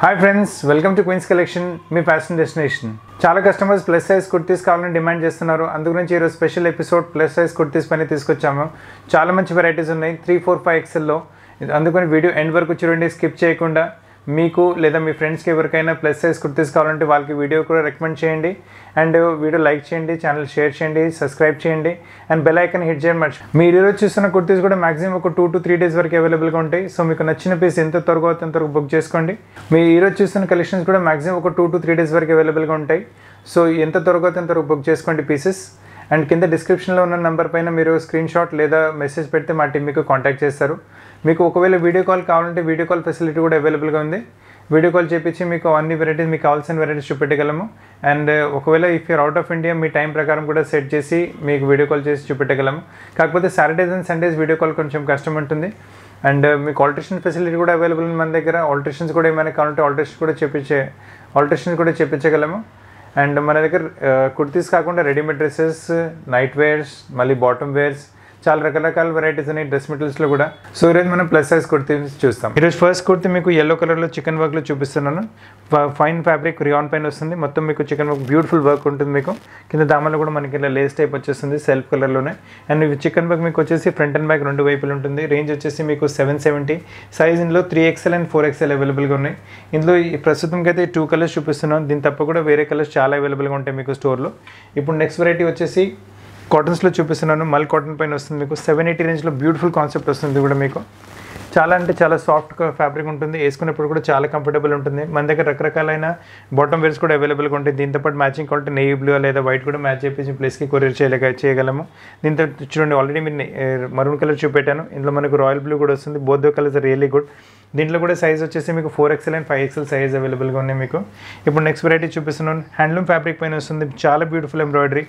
hi friends welcome to queens collection మీ fashion destination చాలా customers plus size kurtis కావాలని demand చేస్తున్నారు అందుగురించి ఈరోజు special episode plus size kurtis పైన తీసుకొచ్చాము చాలా మంచి వెరైటీస్ ఉన్నాయి త్రీ ఫోర్ ఫైవ్ ఎక్స్ఎల్లో అందుకని వీడియో ఎండ్ వరకు చూడండి స్కిప్ చేయకుండా మీకు లేదా మీ ఫ్రెండ్స్కి ఎవరికైనా ప్లస్ సైజ్ కుర్తీస్ కావాలంటే వాళ్ళకి వీడియో కూడా రికమెండ్ చేయండి అండ్ వీడియో లైక్ చేయండి ఛానల్ షేర్ చేయండి సబ్స్క్రైబ్ చేయండి అండ్ బెల్ ఐకన్ హిట్ చేయండి మర్చి మీరు ఈరోజు చూస్తున్న కుర్తీస్ కూడా మాక్సిమం ఒక టూ టు త్రీ డేస్ వరకు అవైలబుల్గా ఉంటాయి సో మీకు నచ్చిన పీస్ ఎంత త్వరగా అంత త్వరగా బుక్ చేసుకోండి మీ ఈరోజు చూస్తున్న కలెక్షన్స్ కూడా మాక్సిమం ఒక టూ టు త్రీ డేస్ వరకు అవైలబుల్గా ఉంటాయి సో ఎంత త్వరగా అంత త్వరగా బుక్ చేసుకోండి పీసెస్ అండ్ కింద డిస్క్రిప్షన్లో ఉన్న నెంబర్ పైన మీరు స్క్రీన్ షాట్ లేదా మెసేజ్ పెడితే మా టీం మీకు కాంటాక్ట్ చేస్తారు మీకు ఒకవేళ వీడియో కాల్ కావాలంటే వీడియో కాల్ ఫెసిలిటీ కూడా అవైలబుల్గా ఉంది వీడియో కాల్ చేపించి మీకు అన్ని వెరైటీస్ మీకు కావాల్సిన వెరైటీస్ చూపెట్టగలము అండ్ uh, ఒకవేళ if your out of India మీ టైం ప్రకారం కూడా సెట్ చేసి మీకు వీడియో కాల్ చేసి చూపెట్టగలము కాకపోతే Saturdays and Sundays video call కొంచెం కష్టం ఉంటుంది అండ్ uh, మీకు ఆల్ట్రేషన్ ఫెసిలిటీ కూడా అవైలబుల్ ఉంది మన దగ్గర ఆల్ట్రేషన్స్ కూడా ఏమైనా కావాలంటే ఆల్ట్రేషన్ కూడా చెప్పించే ఆల్ట్రేషన్ కూడా చెప్పించగలము అండ్ మన దగ్గర uh, కుర్తీస్ కాకుండా రెడీమేడ్ డ్రెస్సెస్ నైట్ వేర్స్ మళ్ళీ బాటమ్ వేర్స్ చాలా రకరకాల వెరైటీస్ ఉన్నాయి డ్రెస్ లో కూడా సో ఈరోజు మనం ప్లస్ సైజ్ కుర్తీ చూస్తాం ఈరోజు ఫస్ట్ కుర్తీ మీకు ఎల్లో కలర్లో చికెన్ వర్క్లో చూపిస్తున్నాను ఫైన్ ఫ్యాబ్రిక్ రియాన్ పైన వస్తుంది మొత్తం మీకు చికెన్ వర్క్ బ్యూటిఫుల్ వర్క్ ఉంటుంది మీకు కింద దామలో కూడా మనకి ఇలా లేస్ టైప్ వచ్చేస్తుంది సెల్ఫ్ కలర్లోనే అండ్ చికెన్ వర్క్ మీకు వచ్చేసి ఫ్రంట్ అండ్ బ్యాక్ రెండు వైపులు ఉంటుంది రేంజ్ వచ్చేసి మీకు సెవెన్ సెవెంటీ సైజ్ ఇందులో three XL and four XL అవైలబుల్గా ఉన్నాయి ఇందులో ప్రస్తుతం అయితే టూ కలర్స్ చూపిస్తున్నాను దీని తప్ప కూడా వేరే కలర్స్ చాలా అవైలబుల్గా ఉంటాయి మీకు స్టోర్లో ఇప్పుడు నెక్స్ట్ వెరైటీ వచ్చేసి కాటన్స్లో చూపిస్తున్నాను మల్ కాటన్ పైన వస్తుంది మీకు సెవెన్ ఎయిటీ రేంజ్లో బ్యూటిఫుల్ కాన్సెప్ట్ వస్తుంది కూడా మీకు చాలా అంటే చాలా సాఫ్ట్ ఫ్యాబ్రిక్ ఉంటుంది వేసుకునేప్పుడు కూడా చాలా కంఫర్టబుల్ ఉంటుంది మన దగ్గర రకరకాలైన బాటమ్ వేర్స్ కూడా అవైలబుల్గా ఉంటాయి దీంతోపాటు మ్యాచింగ్ క్వాలిటీ నేవీ బ్లూ లేదా వైట్ కూడా మ్యాచ్ చేయించి ప్లేస్కి కొరియర్ చేయలేక చేయగలము దీంతో చూడండి ఆల్రెడీ మీరు మరూన్ కలర్ చూపెట్టాను ఇందులో మనకు రాయల్ బ్లూ కూడా వస్తుంది బోధ్ కలర్స్ రియలీ గుడ్ దీంట్లో కూడా సైజ్ వచ్చేసి మీకు four XL and five XL size అవైలబుల్గా ఉన్నాయి మీకు ఇప్పుడు నెక్స్ట్ వెరైటీ చూపిస్తున్నాను హ్యాండ్లూమ్ ఫ్యాబ్రిక్ పైన వస్తుంది చాలా బ్యూటిఫుల్ ఎంబ్రాయిడరీ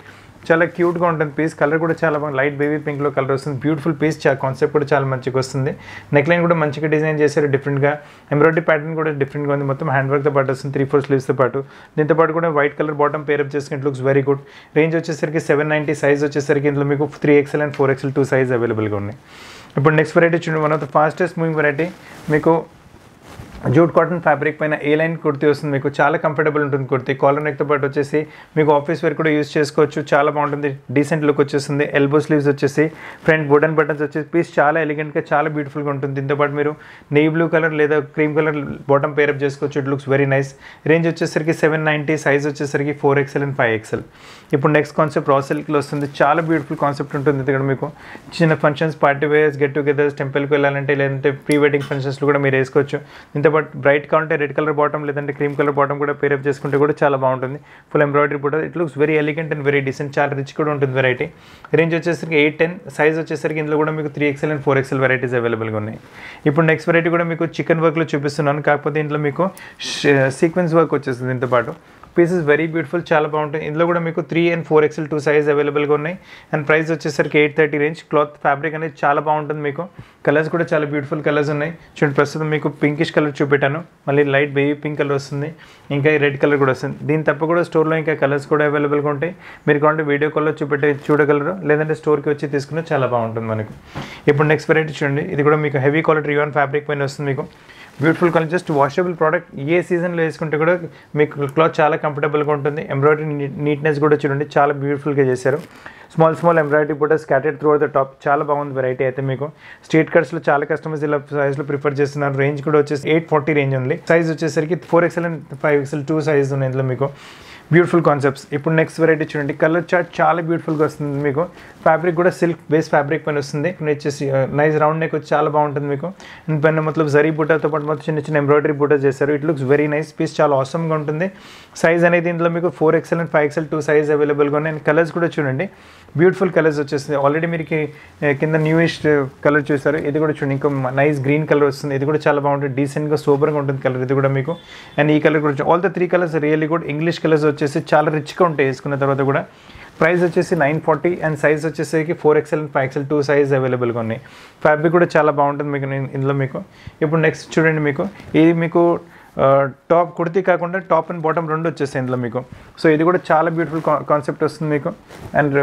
చాలా క్యూట్గా ఉంటుంది పీస్ కలర్ కూడా చాలా బాగుంది లైట్ బేబీ పింక్లో కలర్ వస్తుంది బ్యూటిఫుల్ పీస్ కాన్సెప్ట్ కూడా చాలా మంచిగా వస్తుంది నెక్లైన్ కూడా మంచిగా డిజైన్ చేశారు డిఫరెంట్గా ఎంబ్రాయిడరీ ప్యాటర్న్ కూడా డిఫరెంట్గా ఉంది మొత్తం హ్యాండ్ వర్క్తో పాటు వస్తుంది త్రీ ఫోర్ స్లీవ్స్తో పాటు దీంతో పాటు కూడా వైట్ కలర్ బాటమ్ పేరప్ చేసుకుంటే లుక్స్ వెరీ గుడ్ రేంజ్ వచ్చేసరికి సెవెన్ నైంటీ సైజ్ వచ్చేసరికి ఇందులో మీకు three XL and four XL two size అవైలబుల్గా ఉన్నాయి ఇప్పుడు నెక్స్ట్ వెరైటీ చూడండి one of the fastest moving variety మీకు జూట్ కాటన్ ఫ్యాబ్రిక్ పైన ఏ లైన్ కుర్తీ వస్తుంది మీకు చాలా కంఫర్టబుల్ ఉంటుంది కుర్తీ కాలర్ నెక్తో పాటు వచ్చేసి మీకు ఆఫీస్ వేర్ కూడా యూస్ చేసుకోవచ్చు చాలా బాగుంటుంది డీసెంట్ లుక్ వచ్చేస్తుంది ఎల్బో స్లీవ్స్ వచ్చేసి ఫ్రంట్ బుడన్ బటన్స్ వచ్చేసి పీస్ చాలా ఎలిగెంట్గా చాలా బ్యూటిఫుల్గా ఉంటుంది దీంతోపాటు మీరు నెయ్యి బ్లూ కలర్ లేదా క్రీమ్ కలర్ బాటమ్ పేరప్ చేసుకోవచ్చు it looks very nice range వచ్చేసరికి సెవెన్ నైంటీ సైజ్ వచ్చేసరికి four XL and five XL ఇప్పుడు నెక్స్ట్ కాన్సెప్ట్ రాసిల్క్లో వస్తుంది చాలా బ్యూటిఫుల్ కాన్సెప్ట్ ఉంటుంది ఇక్కడ మీకు చిన్న functions party wears get togethers టెంపుల్కి వెళ్ళాలంటే లేదంటే ప్రీ వెడ్డింగ్ ఫంక్షన్స్లో కూడా మీరు వేసుకోవచ్చు అంతే బట్ బ్రైట్ కావాలంటే రెడ్ కలర్ బాటమ్ లేదంటే క్రీమ్ కలర్ బాటమ్ కూడా పేరప్ చేసుకుంటే కూడా చాలా బాగుంటుంది ఫుల్ ఎంబ్రాయిడరీ బుట్ట it looks very elegant and very decent చాలా రిచ్ కూడా ఉంటుంది వెరైటీ రేంజ్ వచ్చేసరికి ఎయిట్ టెన్ సైజ్ వచ్చేసరికి ఇందులో కూడా మీకు three XL and four XL varieties అవైలబుల్గా ఉన్నాయి ఇప్పుడు నెక్స్ట్ వెరైటీ కూడా మీకు చికెన్ వర్క్లో చూపిస్తున్నాను కాకపోతే ఇంట్లో మీకు సీక్వెన్స్ వర్క్ వచ్చేస్తుంది దీంతో పాటు ఇస్ వెరీ బ్యూటిఫుల్ చాలా బాగుంటాయి ఇందులో కూడా మీకు three and four XL two size అవైలబుల్గా ఉన్నాయి అండ్ ప్రైస్ వచ్చేసరికి eight thirty range cloth fabric అనేది చాలా బాగుంటుంది మీకు కలర్స్ కూడా చాలా బ్యూటిఫుల్ కలర్స్ ఉన్నాయి చూడండి ప్రస్తుతం మీకు పింకిష్ కలర్ చూపెట్టాను మళ్ళీ లైట్ బేబీ పింక్ కలర్ వస్తుంది ఇంకా రెడ్ కలర్ కూడా వస్తుంది దీని తప్ప కూడా స్టోర్లో ఇంకా కలర్స్ కూడా అవైలబుల్గా ఉంటాయి మీరు కావాలంటే వీడియో కాల్లో చూపెట్టే చూడగలరు లేదంటే స్టోర్కి వచ్చి తీసుకున్నా చాలా బాగుంటుంది మనకు ఇప్పుడు నెక్స్ట్ వెరైటీ చూడండి ఇది కూడా మీకు హెవీ క్వాలిటీ రియాన్ ఫ్యాబ్రిక్ పైన వస్తుంది మీకు beautiful colour just washable product ఏ సీజన్లో వేసుకుంటే కూడా మీకు క్లాత్ చాలా కంఫర్టబుల్గా ఉంటుంది ఎంబ్రాయిడరీ నీట్నెస్ కూడా చూడండి చాలా బ్యూటిఫుల్గా చేశారు స్మాల్ స్మాల్ ఎంబ్రాయిడరీ కూడా స్కాటెడ్ త్రూ ద టాప్ చాలా బాగుంది వెరైటీ అయితే మీకు స్ట్రీట్ కట్స్లో చాలా కస్టమర్స్ ఇలా సైజ్లో ప్రిఫర్ చేస్తున్నారు రేంజ్ కూడా వచ్చేసి ఎయిట్ ఫార్టీ రేంజ్ ఉంది సైజ్ వచ్చేసరికి four XL and five XL two size ఉంది ఇందులో మీకు బ్యూటిఫుల్ కాన్సెప్ట్స్ ఇప్పుడు నెక్స్ట్ వెరైటీ చూడండి కలర్ చార్ట్ చాలా బ్యూటిఫుల్గా వస్తుంది మీకు ఫ్యాబ్రిక్ కూడా సిల్క్ బేస్ ఫ్యాబ్రిక్ పైన వస్తుంది ఇప్పుడు వచ్చేసి నైస్ రౌండ్ నెక్ వచ్చి చాలా బాగుంటుంది మీకు పైన మొత్తం జరీ బుటాతో పాటు మొత్తం చిన్న చిన్న ఎంబ్రాయిడరీ బుటా చేశారు it looks very nice piece చాలా ఆసమ్గా ఉంటుంది సైజ్ అనేది ఇందులో మీకు four XL and five XL two size అవైలబుల్గా ఉన్నాయి అండ్ కలర్స్ కూడా చూడండి బ్యూటిఫుల్ కలర్స్ వచ్చేస్తుంది ఆల్రెడీ మీరు uh, కింద న్యూయెస్ట్ కలర్ చూసారు ఇది కూడా చూడండి ఇంకా నైస్ గ్రీన్ కలర్ వస్తుంది ఇది కూడా చాలా బాగుంటుంది డీసెంట్గా సూపర్గా ఉంటుంది కలర్ ఇది కూడా మీకు అండ్ ఈ కలర్ కూడా all the three colours really కూడా ఇంగ్లీష్ కలర్స్ వచ్చేసి చాలా రిచ్గా ఉంటాయి వేసుకున్న తర్వాత కూడా ప్రైస్ వచ్చేసి నైన్ ఫార్టీ అండ్ సైజ్ వచ్చేసరికి four XL and five XL two size అవైలబుల్గా ఉన్నాయి ఫ్యాబ్రిక్ కూడా చాలా బాగుంటుంది మీకు ఇందులో మీకు ఇప్పుడు నెక్స్ట్ చూడండి మీకు ఇది మీకు టాప్ కుర్తీ కాకుండా టాప్ అండ్ బాటమ్ రెండు వచ్చేసాయి ఇందులో మీకు సో ఇది కూడా చాలా బ్యూటిఫుల్ కాన్సెప్ట్ వస్తుంది మీకు అండ్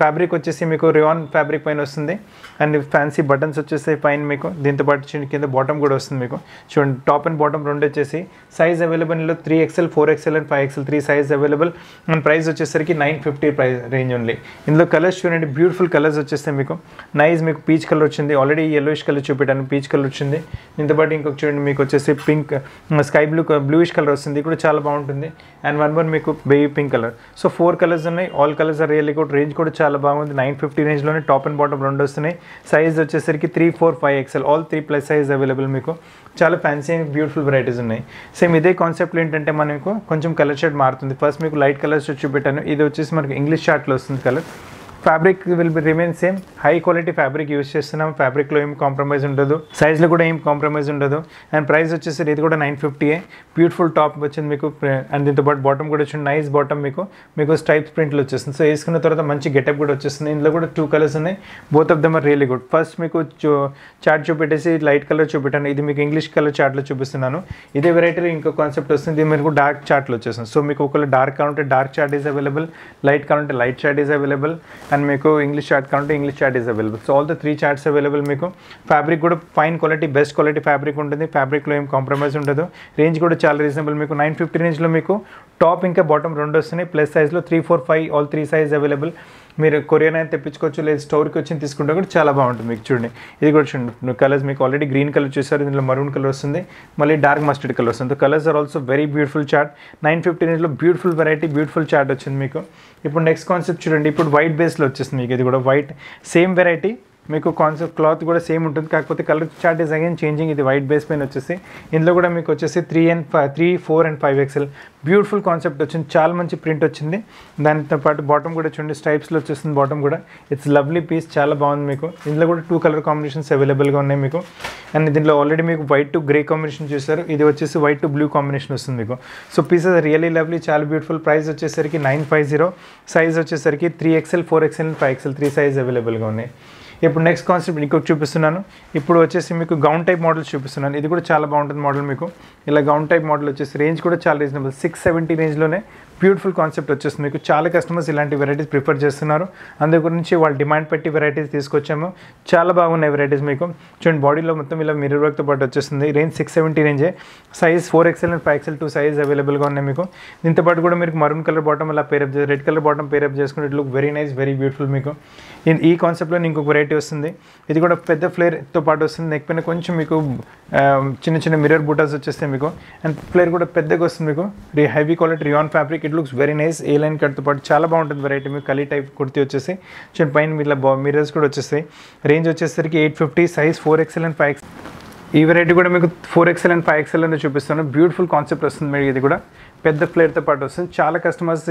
ఫ్యాబ్రిక్ వచ్చేసి మీకు రివాన్ ఫ్యాబ్రిక్ పైన వస్తుంది అండ్ ఫ్యాన్సీ బటన్స్ వచ్చేసి పైన మీకు దీంతో చిన్న కింద బాటమ్ కూడా వస్తుంది మీకు చూడండి టాప్ అండ్ బాటమ్ రెండు వచ్చేసి సైజ్ అవైలబుల్లో three XL four XL and five XL three size available and price వచ్చేసరికి నైన్ ఫిఫ్టీ ప్రైస్ రేంజ్ ఉంది ఇందులో కలర్స్ చూడండి బ్యూటిఫుల్ కలర్స్ వచ్చేస్తాయి మీకు నైజ్ మీకు పీచ్ కలర్ వచ్చింది ఆల్రెడీ ఎల్లోయిష్ కలర్ చూపెట్టాను పీచ్ కలర్ వచ్చింది పాటు ఇంకొక చూడండి మీకు వచ్చేసి pink sky blue bluish colour వస్తుంది కూడా చాలా బాగుంటుంది అండ్ వన్ వన్ మీకు baby pink colour so four colours ఉన్నాయి ఆల్ కలర్స్ రియల్లీ కూడా రేంజ్ కూడా చాలా బాగుంది నైన్ ఫిఫ్టీ రేంజ్లోనే టాప్ అండ్ బాటమ్ రెండు వస్తున్నాయి సైజ్ వచ్చేసరికి three four five XL all three plus size available మీకు చాలా ఫ్యాన్సీ అండ్ బ్యూటిఫుల్ వెరైటీస్ ఉన్నాయి సేమ్ ఇదే కాన్సెప్ట్లో ఏంటంటే మనకు కొంచెం కలర్ షేడ్ మారుతుంది ఫస్ట్ మీకు లైట్ కలర్ షేడ్ చూపెట్టాను ఇది వచ్చేసి మనకు ఇంగ్లీష్ షార్ట్లో వస్తుంది colour fabric will be remain same high quality fabric use చేస్తున్నాం ఫ్యాబ్రిక్లో ఏం కాంప్రమైజ్ ఉండదు సైజ్లో కూడా ఏం కాంప్రమైజ్ ఉండదు అండ్ ప్రైస్ వచ్చేసి ఇది కూడా నైన్ ఫిఫ్టీయే బ్యూటిఫుల్ టాప్ వచ్చింది మీకు అండ్ దీంతో పాటు బాటమ్ కూడా వచ్చింది నైస్ బాటమ్ మీకు మీకు స్ట్రైప్స్ ప్రింట్లు వచ్చేస్తుంది సో వేసుకున్న తర్వాత మంచి గెటప్ కూడా వచ్చేస్తుంది ఇందులో కూడా టూ కలర్స్ ఉన్నాయి both of them are really good first మీకు చార్ట్ చూపెట్టేసి లైట్ కలర్ చూపెట్టాను ఇది మీకు ఇంగ్లీష్ కలర్ చార్ట్లో చూపిస్తున్నాను ఇదే వెరైటీలో ఇంకో కాన్సెప్ట్ వస్తుంది ఇది మీకు డార్క్ చార్ట్లో వచ్చేస్తుంది సో మీకు ఒకవేళ డార్క్ కావాలంటే dark chart is available light కావాలంటే light chart is available and మీకు ఇంగ్లీష్ చాట్ కావాలంటే English chart is available so all the three charts available మీకు ఫ్యాబ్రిక్ కూడా fine quality best quality fabric ఉంటుంది ఫ్యాబ్రిక్లో ఏం కాంప్రమైజ్ ఉండదు రేంజ్ కూడా చాలా రీజనబుల్ మీకు నైన్ ఫిఫ్టీ రేంజ్లో మీకు టాప్ ఇంకా బాటమ్ రెండు వస్తున్నాయి ప్లస్ సైజ్లో three four five all three size available మీరు కొరియన్ అయితే తెప్పించుకోవచ్చు లేదు స్టోర్కి వచ్చి తీసుకుంటే కూడా చాలా బాగుంటుంది మీకు చూడండి ఇది కూడా చూడండి కలర్స్ మీకు ఆల్రెడీ గ్రీన్ కలర్ చూసారు ఇందులో మరూన్ కలర్ వస్తుంది మళ్ళీ డార్క్ మస్టర్డ్ కలర్ వస్తుంది colours are also very beautiful chart nine fifty రేంజ్లో బ్యూటిఫుల్ వెరైటీ బ్యూటిఫుల్ చార్ట్ వచ్చింది మీకు ఇప్పుడు నెక్స్ట్ కాన్సెప్ట్ చూడండి ఇప్పుడు వైట్ బేస్లో వచ్చేస్తుంది మీకు ఇది కూడా వైట్ సేమ్ వెరైటీ మీకు కాన్సెప్ట్ క్లాత్ కూడా సేమ్ ఉంటుంది కాకపోతే colour chart is again changing ఇది వైట్ బేస్ పైన వచ్చేసి ఇందులో కూడా మీకు వచ్చేసి three and three four and five XL beautiful concept వచ్చింది చాలా మంచి ప్రింట్ వచ్చింది దానితో పాటు బాటమ్ కూడా చూడండి స్టైప్స్లో వచ్చేసింది బాటమ్ కూడా ఇట్స్ లవ్లీ పీస్ చాలా బాగుంది మీకు ఇందులో కూడా టూ కలర్ కాంబినేషన్స్ అవైలబుల్గా ఉన్నాయి మీకు అండ్ దీంట్లో ఆల్రెడీ మీకు వైట్ టు గ్రే కాంబినేషన్ చూసారు ఇది వచ్చేసి వైట్ టు బ్లూ కాంబినేషన్ వస్తుంది మీకు సో పీసెస్ రియలీ లవ్లీ చాలా బ్యూటిఫుల్ ప్రైస్ వచ్చేసరికి నైన్ ఫైవ్ జీరో సైజ్ వచ్చేసరికి three XL four XL five XL three size అవైలబుల్గా ఉన్నాయి ఇప్పుడు నెక్స్ట్ కాన్సెప్ట్ ఇంకొక చూపిస్తున్నాను ఇప్పుడు వచ్చేసి మీకు గౌన్ టైప్ మోడల్ చూపిస్తున్నాను ఇది కూడా చాలా బాగుంటుంది మోడల్ మీకు ఇలా గౌన్ టైప్ మోడల్ వచ్చేసి రేంజ్ కూడా చాలా రీజనబుల్ సిక్స్ సెవెంటీ రేంజ్లోనే బ్యూటిఫుల్ కాన్సెప్ట్ వచ్చేసి మీకు చాలా కస్టమర్స్ ఇలాంటి వెరైటీస్ ప్రిఫర్ చేస్తున్నారు అందు గురించి వాళ్ళు డిమాండ్ పెట్టి వెరైటీస్ తీసుకొచ్చాము చాలా బాగున్నాయి వెరైటీస్ మీకు చూడండి బాడీలో మొత్తం ఇలా మిర్రర్ వర్క్తో పాటు వచ్చేస్తుంది రేంజ్ సిక్స్ సెవెంటీ రేంజే size four XL and five XL two size అవైలబుల్గా ఉన్నాయి మీకు దీంతో పాటు కూడా మీరు మరూన్ కలర్ బాటమ్ ఇలా pair up red colour bottom pair up చేసుకుని it look very nice very beautiful మీకు ఈ కాన్సెప్ట్లో ఇంకొక వెరైటీ వస్తుంది ఇది కూడా పెద్ద ఫ్లేర్తో పాటు వస్తుంది నెక్ పైన కొంచెం మీకు చిన్న చిన్న మిర్రర్ బూటాస్ వచ్చేస్తాయి మీకు అండ్ ఫ్లేర్ కూడా పెద్దగా వస్తుంది మీకు heavy quality rayon fabric like it looks very nice A line కట్తో పాటు చాలా బాగుంటుంది వెరైటీ మీకు కలీ టైప్ కుర్తి వచ్చేసి చూడండి పైన ఇట్లా మిర్రర్స్ కూడా వచ్చేస్తాయి రేంజ్ వచ్చేసరికి eight fifty size four XL and five X ఈ వెరైటీ కూడా మీకు four XL and five XL అనేది చూపిస్తాను బ్యూటిఫుల్ కాన్సెప్ట్ వస్తుంది మీరు ఇది కూడా పెద్ద ప్లేట్తో పాటు వస్తుంది చాలా కస్టమర్స్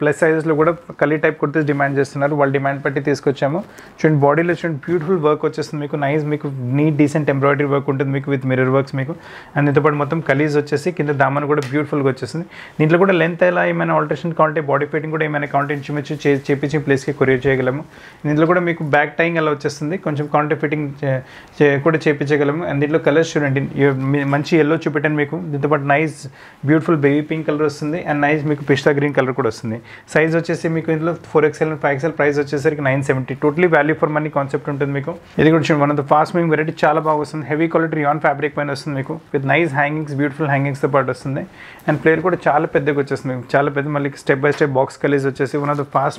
ప్లస్ సైజెస్లో కూడా కలీ టైప్ కుర్తీస్ డిమాండ్ చేస్తున్నారు వాళ్ళు డిమాండ్ పట్టి తీసుకొచ్చాము చూడండి బాడీలో చూడండి బ్యూటిఫుల్ వర్క్ వచ్చేస్తుంది మీకు నైస్ మీకు నీట్ డీసెంట్ ఎంబ్రాయిడరీ వర్క్ ఉంటుంది మీకు విత్ మిరర్ వర్క్స్ మీకు అండ్ దీంతో పాటు మొత్తం కలీజ్ వచ్చేసి కింద దామన్ కూడా బ్యూటిఫుల్గా వచ్చేస్తుంది దీంట్లో కూడా లెంత్ ఎలా ఏమైనా ఆల్టరేషన్ కావాలంటే బాడీ ఫిటింగ్ కూడా ఏమైనా కావాలంటే ఇంచుమించు చేపించి ప్లేస్కి కొరియర్ చేయగలము దీంట్లో కూడా మీకు బ్యాక్ టైంగ్ అలా వచ్చేస్తుంది కొంచెం కాంటే ఫిట్టింగ్ కూడా చేపించగలము అండ్ దీంట్లో కలర్స్ చూడండి మంచి ఎల్లో చూపెట్టాను మీకు దీంతోపాటు nice beautiful baby pink colour వస్తుంది అండ్ నైస్ మీకు పిస్తా గ్రీన్ కలర్ కూడా వస్తుంది సైజ్ వచ్చేసి మీకు ఇందులో four XL and five XL price వచ్చేసరికి nine seventy totally value for money concept ఉంటుంది మీకు ఇది కూడా చూడండి one of fast moving variety చాలా బాగా వస్తుంది హెవీ క్వాలిటీ రియాన్ ఫ్యాబ్రిక్ పైన వస్తుంది మీకు విత్ నైస్ హ్యాంగింగ్స్ బ్యూటిఫుల్ హ్యాంగింగ్స్తో పాటు వస్తుంది అండ్ ప్లేయర్ కూడా చాలా పెద్దగా వచ్చేస్తుంది చాలా పెద్ద మళ్ళీ స్టెప్ బై స్టెప్ బాక్స్ కలీజ్ వచ్చేసి వన్ ఆఫ్ ద ఫాస్ట్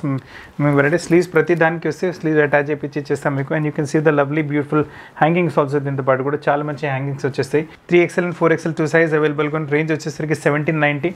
మేము వెరైటీ స్లీవ్స్ ప్రతి దానికి వస్తే స్లీవ్స్ అటాచ్ చేయించి ఇచ్చేస్తాం మీకు and you can see the lovely beautiful hangings also దీంతో పాటు కూడా చాలా మంచి హ్యాంగింగ్స్ వచ్చేస్తాయి three XL and four XL two size available కొన్ని రేంజ్ వచ్చేసరికి seventeen ninety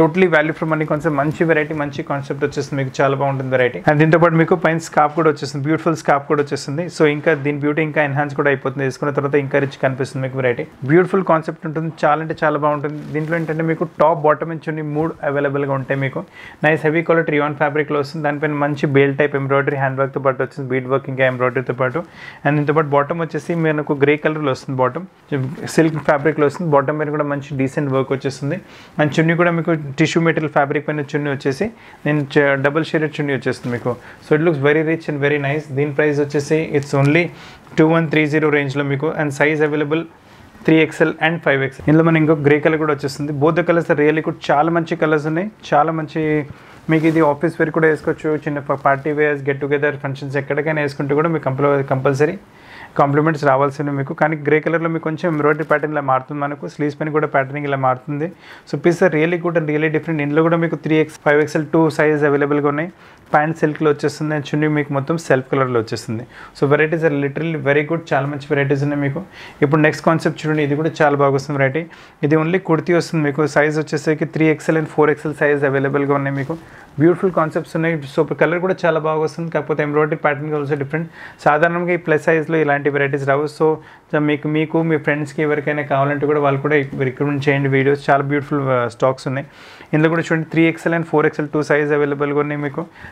totally value from money concept మంచి వెరైటీ మంచి కాన్సెప్ట్ వచ్చేస్తుంది మీకు చాలా బాగుంటుంది వెరైటీ అండ్ దీంతో పాటు మీకు పైన స్కాప్ కూడా వచ్చేస్తుంది బ్యూటిఫుల్ స్కాప్ కూడా వచ్చేస్తుంది సో ఇంకా దీని బ్యూటీ ఇంకా ఎన్హాన్స్ కూడా అయిపోతుంది తీసుకున్న తర్వాత ఇంకా రిచ్ కనిపిస్తుంది మీకు వెరైటీ బ్యూటిఫుల్ కాన్సెప్ట్ ఉంటుంది చాలా అంటే చాలా బాగుంటుంది దీంట్లో ఏంటంటే మీకు టాప్ బాటమ్ నుంచి మూడు అవైలబుల్గా ఉంటాయి మీకు నైస్ హెవీ క్వాలిటీ ఫ్యాబ్రిక్ ఫ్యాబ్రిక్లో వస్తుంది దానిపైన మంచి బేల్ టైప్ ఎంబ్రాయిడరీ హ్యాండ్ వర్క్తో పాటు వచ్చింది బీడ్ వర్క్ ఇంకా ఎంబ్రాయిడరీతో పాటు అండ్ దీంతో పాటు బాటమ్ వచ్చేసి మీకు గ్రే కలర్లో వస్తుంది బాటమ్ సిల్క్ ఫ్యాబ్రిక్లో వస్తుంది బాటమ్ పైన కూడా మంచి డీసెంట్ వర్క్ వచ్చేస్తుంది అండ్ చున్నీ కూడా మీకు టిష్యూ మెటీరియల్ ఫ్యాబ్రిక్ పైన చున్నీ వచ్చేసి నేను డబుల్ షేడెడ్ చున్నీ వచ్చేస్తుంది మీకు so it looks very rich and very nice దీని ప్రైస్ వచ్చేసి it's only two one three zero రేంజ్లో మీకు and size available three XL and five XL ఇందులో మనం ఇంకో గ్రే కలర్ కూడా వచ్చేస్తుంది బోధ కలర్స్ రియల్లీ కూడా చాలా మంచి కలర్స్ ఉన్నాయి చాలా మంచి మీకు ఇది ఆఫీస్ వేర్ కూడా వేసుకోవచ్చు చిన్న party wears get together functions ఎక్కడికైనా వేసుకుంటే కూడా మీకు కంపల్ కంపల్సరీ కాంప్లిమెంట్స్ రావాల్సింది మీకు కానీ గ్రే కలర్లో మీకు కొంచెం ఎంబ్రాయిడరీ ప్యాటర్న్ ఇలా మారుతుంది మనకు స్లీవ్స్ పైన కూడా ప్యాటర్నింగ్ ఇలా మారుతుంది సో పీస్ రియలీ కూడా రియలీ డిఫరెంట్ ఇందులో కూడా మీకు three X five XL two size అవైలబుల్గా ఉన్నాయి ప్యాంట్ సిల్క్లో వచ్చేస్తుంది అండ్ చున్నీ మీకు మొత్తం సెల్ఫ్ కలర్లో వచ్చేస్తుంది so varieties are literally very good చాలా మంచి వెరైటీస్ ఉన్నాయి మీకు ఇప్పుడు నెక్స్ట్ కాన్సెప్ట్ చూడండి ఇది కూడా చాలా బాగా వస్తుంది వెరైటీ ఇది ఓన్లీ కుర్తీ వస్తుంది మీకు సైజ్ వచ్చేసరికి three XL and four XL size అవైలబుల్గా ఉన్నాయి మీకు బ్యూటిఫుల్ కాన్సెప్ట్స్ ఉన్నాయి సో కలర్ కూడా చాలా బాగా వస్తుంది కాకపోతే ఎంబ్రాయిడరీ ప్యాటర్న్ కలర్స్ డిఫరెంట్ సాధారణంగా ఈ ప్లస్ సైజ్లో ఇలాంటి వెరైటీస్ రావు సో మీకు మీకు మీ ఫ్రెండ్స్కి ఎవరికైనా కావాలంటే కూడా వాళ్ళు కూడా రికమెండ్ చేయండి వీడియోస్ చాలా బ్యూటిఫుల్ స్టాక్స్ uh, ఉన్నాయి ఇందులో కూడా చూడండి three XL and four XL two size అవైలబుల్గా ఉన్నాయి మీకు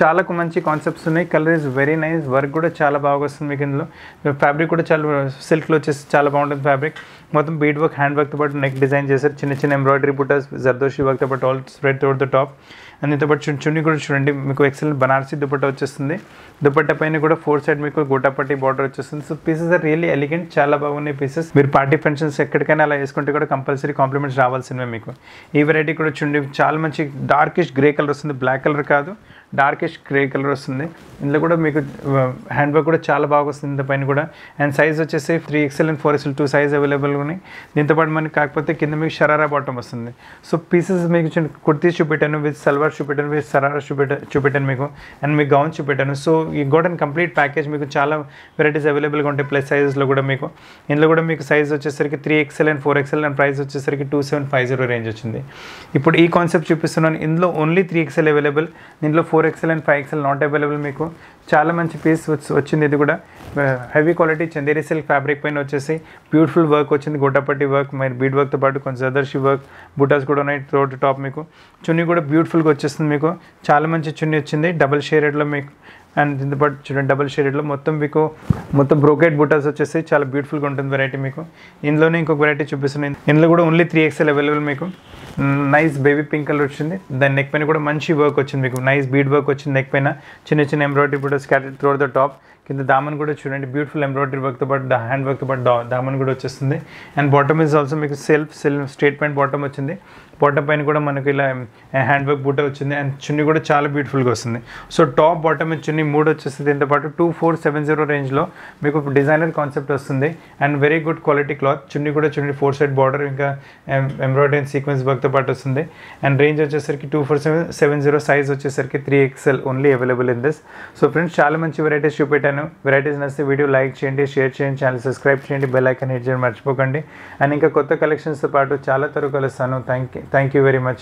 చాలా మంచి కాన్సెప్ట్స్ ఉన్నాయి colour is very nice work కూడా చాలా బాగా వస్తుంది మీకు ఇందులో ఫ్యాబ్రిక్ కూడా చాలా సిల్క్లో వచ్చేసి చాలా బాగుంటుంది ఫ్యాబ్రిక్ మొత్తం బీడ్ వర్క్ హ్యాండ్ వర్క్తో పాటు నెక్ డిజైన్ చేశారు చిన్న చిన్న ఎంబ్రాయిడరీ బుటాస్ జర్దోషి వర్క్తో పాటు ఆల్ స్ప్రెడ్ తోడ్ ద టాప్ దీంతో పాటు చున్ని కూడా చూడండి మీకు ఎక్సలెంట్ బనారసీ దుపట్టా వచ్చేస్తుంది దుపట్ట పైన కూడా ఫోర్ సైడ్ మీకు గోటాపట్టి బార్డర్ వచ్చేస్తుంది so pieces are really elegant చాలా బాగున్నాయి పీసెస్ మీరు పార్టీ ఫంక్షన్స్ ఎక్కడికైనా అలా వేసుకుంటే కూడా కంపల్సరీ కాంప్లిమెంట్స్ రావాల్సిందే మీకు ఈ వెరైటీ కూడా చూడండి చాలా మంచి డార్కిష్ గ్రే కలర్ వస్తుంది బ్లాక్ కలర్ కాదు డార్క్ బ్లాకిష్ గ్రే కలర్ వస్తుంది ఇందులో కూడా మీకు హ్యాండ్ బ్యాగ్ కూడా చాలా బాగా వస్తుంది ఇంత పైన కూడా అండ్ సైజ్ వచ్చేసి three XL and four XL two size available ఉన్నాయి దీంతోపాటు మనకి కాకపోతే కింద మీకు షరారా బాటం వస్తుంది సో పీసెస్ మీకు కుర్తీస్ చూపెట్టాను విత్ సల్వార్ చూపెట్టాను విత్ సరారా చూపెట్టా చూపెట్టాను మీకు అండ్ మీకు గౌన్ చూపెట్టాను సో ఈ గోడన్ కంప్లీట్ ప్యాకేజ్ మీకు చాలా వెరైటీస్ అవైలబుల్గా ఉంటాయి ప్లస్ సైజెస్లో కూడా మీకు ఇందులో కూడా మీకు సైజ్ వచ్చేసరికి three XL and four XL and price వచ్చేసరికి two seven five zero range వచ్చింది ఇప్పుడు ఈ కాన్సెప్ట్ చూపిస్తున్నాను ఇందులో ఓన్లీ త్రీ ఎక్స్ఎల్ అవైలబుల్ దీంట్లో four XL and five XL not available మీకు చాలా మంచి పీస్ వచ్చింది ఇది కూడా heavy quality Chanderi silk fabric పైన వచ్చేసి బ్యూటిఫుల్ వర్క్ వచ్చింది గుడ్డపట్టి వర్క్ మరి బీడ్ వర్క్తో పాటు కొంచెం జదర్షి వర్క్ బుటాస్ కూడా ఉన్నాయి తోటి టాప్ మీకు చున్నీ కూడా బ్యూటిఫుల్గా వచ్చేస్తుంది మీకు చాలా మంచి చున్నీ వచ్చింది డబల్ షేరెడ్లో మీకు అండ్ దీంతో పాటు చూడండి డబుల్ షేడెడ్లో మొత్తం మీకు మొత్తం బ్రోకెట్ బుటాస్ వచ్చేసి చాలా బ్యూటిఫుల్గా ఉంటుంది వెరైటీ మీకు ఇందులోనే ఇంకొక వెరైటీ చూపిస్తున్నాయి ఇందులో కూడా ఓన్లీ త్రీ ఎక్స్ఎల్ అవైలబుల్ మీకు నైస్ బేబీ పింక్ కలర్ వచ్చింది దాని నెక్ పైన కూడా మంచి వర్క్ వచ్చింది మీకు నైస్ బీడ్ వర్క్ వచ్చింది నెక్ పైన చిన్న చిన్న ఎంబ్రాయిడరీ కూడా స్కాటర్ త్రోడ్ ద టాప్ కింద దామన్ కూడా చూడండి బ్యూటిఫుల్ ఎంబ్రాయిడరీ వర్క్తో పాటు హ్యాండ్ వర్క్తో పాటు దామన్ కూడా వచ్చేస్తుంది అండ్ బాటమ్ ఈజ్ ఆల్సో మీకు సెల్ఫ్ సెల్ఫ్ స్టేట్మెంట్ బాటమ్ వచ్చింది బాటమ్ పైన కూడా మనకి ఇలా హ్యాండ్ um, వర్క్ బూట వచ్చింది అండ్ చున్నీ కూడా చాలా బ్యూటిఫుల్గా వస్తుంది సో టాప్ బాటమ్ చున్నీ మూడు వచ్చేస్తుంది దీంతో పాటు టూ ఫోర్ సెవెన్ జీరో రేంజ్లో మీకు డిజైనర్ కాన్సెప్ట్ వస్తుంది and very good quality cloth chunni కూడా చూడండి ఫోర్ సైడ్ బార్డర్ ఇంకా ఎంబ్రాయిడరీ సీక్వెన్స్ వర్క్తో పాటు వస్తుంది అండ్ రేంజ్ వచ్చేసరికి two four seven seven zero size వచ్చేసరికి three XL only available in this so friends చాలా మంచి వెరైటీస్ చూపెట్టాను నేను వెరైటీస్ నచ్చితే వీడియో లైక్ చేయండి షేర్ చేయండి ఛానల్ సబ్స్క్రైబ్ చేయండి బెల్ ఐకన్ హిట్ చేయండి మర్చిపోకండి అండ్ ఇంకా కొత్త కలెక్షన్స్తో పాటు చాలా త్వరగా కలుస్తాను thank thank you very much